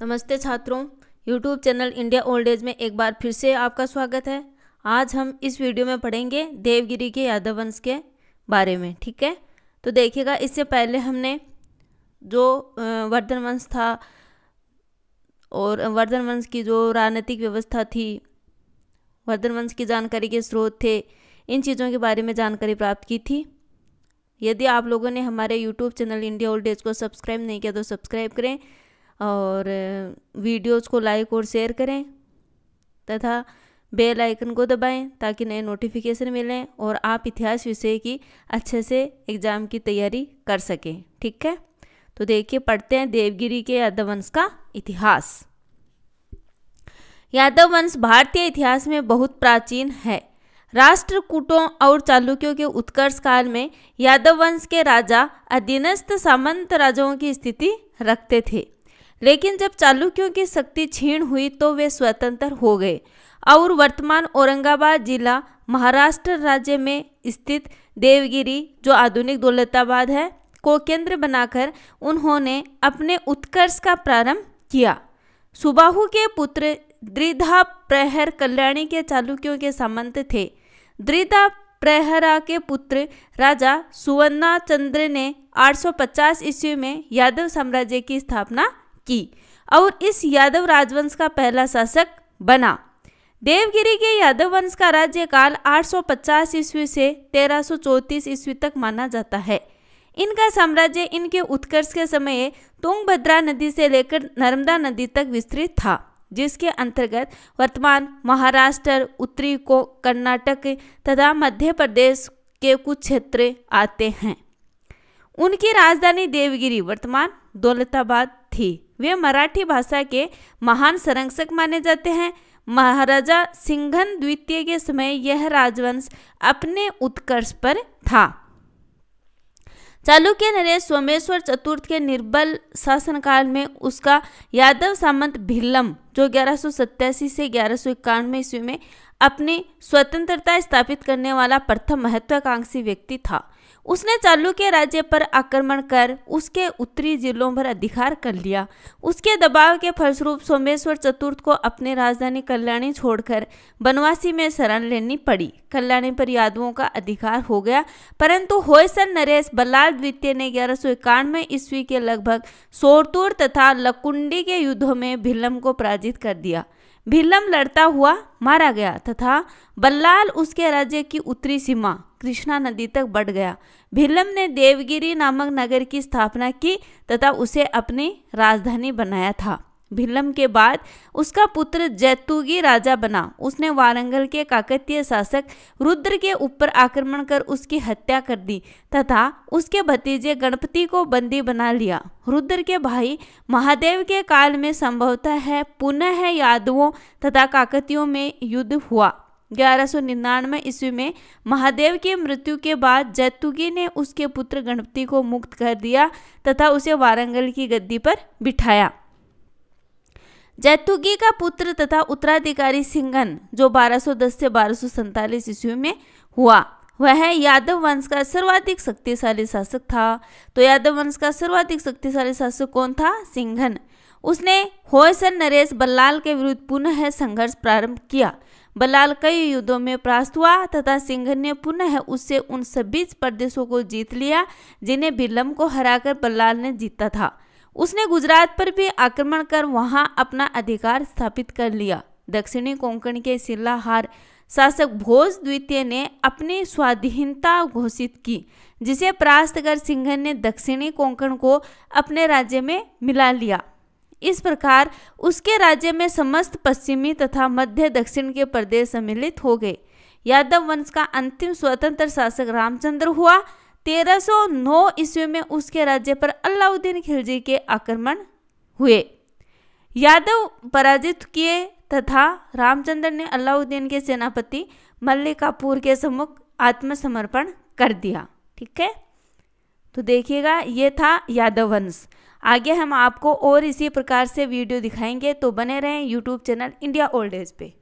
नमस्ते छात्रों YouTube channel India old age में एक बार फिर से आपका स्वागत है आज हम इस वीडियो में पढ़ेंगे देवगिरी के यादव वंश के बारे में ठीक है तो देखिएगा इससे पहले हमने जो वर्धन वंश था और वर्धन वंश की जो राजनीतिक व्यवस्था थी वर्धन वंश की जानकारी के स्रोत थे इन चीज़ों के बारे में जानकारी प्राप्त की थी यदि आप लोगों ने हमारे YouTube channel India old age को सब्सक्राइब नहीं किया तो सब्सक्राइब करें और वीडियोस को लाइक और शेयर करें तथा बेल आइकन को दबाएं ताकि नए नोटिफिकेशन मिलें और आप इतिहास विषय की अच्छे से एग्ज़ाम की तैयारी कर सकें ठीक है तो देखिए पढ़ते हैं देवगिरी के यादव वंश का इतिहास यादव वंश भारतीय इतिहास में बहुत प्राचीन है राष्ट्रकूटों और चालुक्यों के उत्कर्ष काल में यादव वंश के राजा अधीनस्थ सामंत राजाओं की स्थिति रखते थे लेकिन जब चालुक्यों की शक्ति छीण हुई तो वे स्वतंत्र हो गए और वर्तमान औरंगाबाद जिला महाराष्ट्र राज्य में स्थित देवगिरी जो आधुनिक दौलताबाद है को केंद्र बनाकर उन्होंने अपने उत्कर्ष का प्रारंभ किया सुबाहु के पुत्र द्रिधा प्रहर कल्याणी के चालुक्यों के सामंत थे द्रिधा प्रहरा के पुत्र राजा सुवर्णाचंद्र ने 850 ईस्वी में यादव साम्राज्य की स्थापना की और इस यादव राजवंश का पहला शासक बना देवगिरी के यादव वंश का राज्यकाल 850 ईस्वी से 1334 ईस्वी तक माना जाता है इनका साम्राज्य इनके उत्कर्ष के समय तुंगभद्रा नदी से लेकर नर्मदा नदी तक विस्तृत था जिसके अंतर्गत वर्तमान महाराष्ट्र उत्तरी को कर्नाटक तथा मध्य प्रदेश के कुछ क्षेत्र आते हैं उनकी राजधानी देवगिरी वर्तमान दौलताबाद थी वे मराठी भाषा के महान संरक्षक माने जाते हैं महाराजा सिंघन द्वितीय के समय यह राजवंश अपने उत्कर्ष पर था चालुक्य नरेश सोमेश्वर चतुर्थ के निर्बल शासनकाल में उसका यादव सामंत भिल्लम जो ग्यारह से ग्यारह सौ इक्यानवे ईस्वी में अपनी स्वतंत्रता स्थापित करने वाला प्रथम महत्वाकांक्षी व्यक्ति था उसने चालुक्य राज्य पर आक्रमण कर उसके उत्तरी जिलों पर अधिकार कर लिया उसके दबाव के फलस्वरूप सोमेश्वर चतुर्थ को अपने राजधानी कल्याणी छोड़कर बनवासी में शरण लेनी पड़ी कल्याणी पर यादवों का अधिकार हो गया परंतु होयसन नरेश बल्लाल द्वितीय ने ग्यारह सौ इक्यानवे ईस्वी के लगभग सोरतूर तथा लकुंडी के युद्धों में भिल्लम को पराजित कर दिया भिल्लम लड़ता हुआ मारा गया तथा बल्लाल उसके राज्य की उत्तरी सीमा कृष्णा नदी तक बढ़ गया भिल्लम ने देवगिरी नामक नगर की स्थापना की तथा उसे अपनी राजधानी बनाया था भिल्लम के बाद उसका पुत्र जैतुगी राजा बना उसने वारंगल के काकतीय शासक रुद्र के ऊपर आक्रमण कर उसकी हत्या कर दी तथा उसके भतीजे गणपति को बंदी बना लिया रुद्र के भाई महादेव के काल में संभवतः है पुनः यादवों तथा काकतियों में युद्ध हुआ ग्यारह ईस्वी में महादेव की मृत्यु के बाद जैतुगी ने उसके पुत्र गणपति को मुक्त कर दिया तथा उसे वारंगल की गद्दी पर बिठाया जैतुगी का पुत्र तथा उत्तराधिकारी सिंगन जो 1210 से बारह ईस्वी में हुआ वह यादव वंश का सर्वाधिक शक्तिशाली शासक था तो यादव वंश का सर्वाधिक शक्तिशाली शासक कौन था सिंघन उसने होयसन नरेश बल्लाल के विरुद्ध पुनः संघर्ष प्रारंभ किया बलाल कई युद्धों में परास्त हुआ तथा सिंह ने पुनः उससे उन सभी प्रदेशों को जीत लिया जिन्हें बिलम को हराकर बलाल ने जीता था उसने गुजरात पर भी आक्रमण कर वहां अपना अधिकार स्थापित कर लिया दक्षिणी कोंकण के सिल्लाहार शासक भोज द्वितीय ने अपनी स्वाधीनता घोषित की जिसे परास्त कर सिंह ने दक्षिणी कोंकण को अपने राज्य में मिला लिया इस प्रकार उसके राज्य में समस्त पश्चिमी तथा मध्य दक्षिण के प्रदेश सम्मिलित हो गए यादव वंश का अंतिम स्वतंत्र शासक रामचंद्र हुआ 1309 ईस्वी में उसके राज्य पर अलाउद्दीन खिलजी के आक्रमण हुए यादव पराजित किए तथा रामचंद्र ने अलाउद्दीन के सेनापति मल्लिकापुर के सम्मुख आत्मसमर्पण कर दिया ठीक है तो देखिएगा ये था यादव वंश आगे हम आपको और इसी प्रकार से वीडियो दिखाएंगे तो बने रहें YouTube channel India old age पे